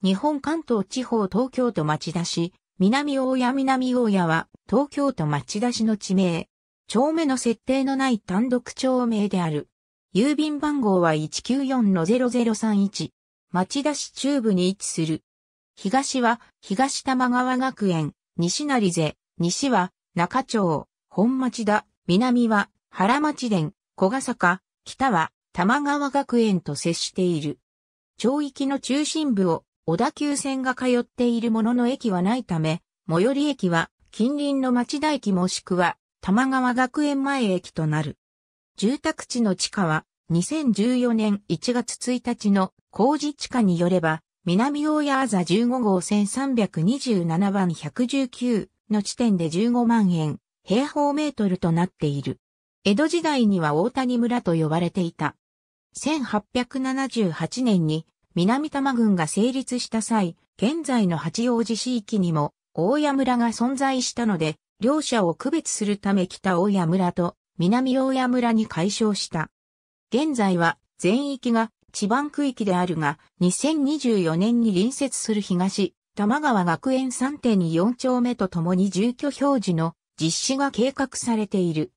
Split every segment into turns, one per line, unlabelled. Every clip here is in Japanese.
日本関東地方東京都町田市、南大谷南大谷は東京都町田市の地名。町目の設定のない単独町名である。郵便番号は194-0031。町田市中部に位置する。東は東玉川学園、西成瀬、西は中町、本町田、南は原町田、小笠坂、北は玉川学園と接している。町域の中心部を小田急線が通っているものの駅はないため、最寄り駅は近隣の町田駅もしくは玉川学園前駅となる。住宅地の地下は2014年1月1日の工事地下によれば、南大谷あざ15号線327番119の地点で15万円平方メートルとなっている。江戸時代には大谷村と呼ばれていた。1878年に南多摩郡が成立した際、現在の八王子市域にも大谷村が存在したので、両者を区別するため北大谷村と南大谷村に解消した。現在は全域が地盤区域であるが、2024年に隣接する東、玉川学園3.4丁目とともに住居表示の実施が計画されている。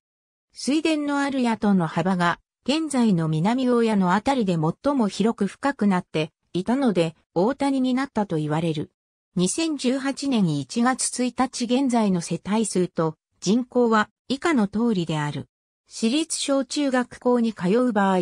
水田のある野党の幅が現在の南大屋のあたりで最も広く深くなっていたので、大谷になったと言われる。2018年1月1日現在の世帯数と人口は以下の通りである。私立小中学校に通う場合、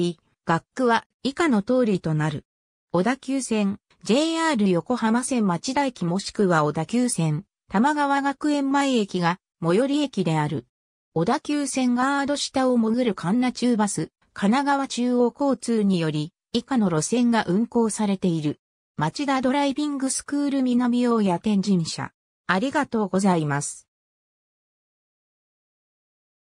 学区は以下の通りとなる。小田急線、JR 横浜線町田駅もしくは小田急線、玉川学園前駅が最寄り駅である。小田急線ガード下を潜る神奈中バス、神奈川中央交通により、以下の路線が運行されている。町田ドライビングスクール南大谷天神社。ありがとうございます。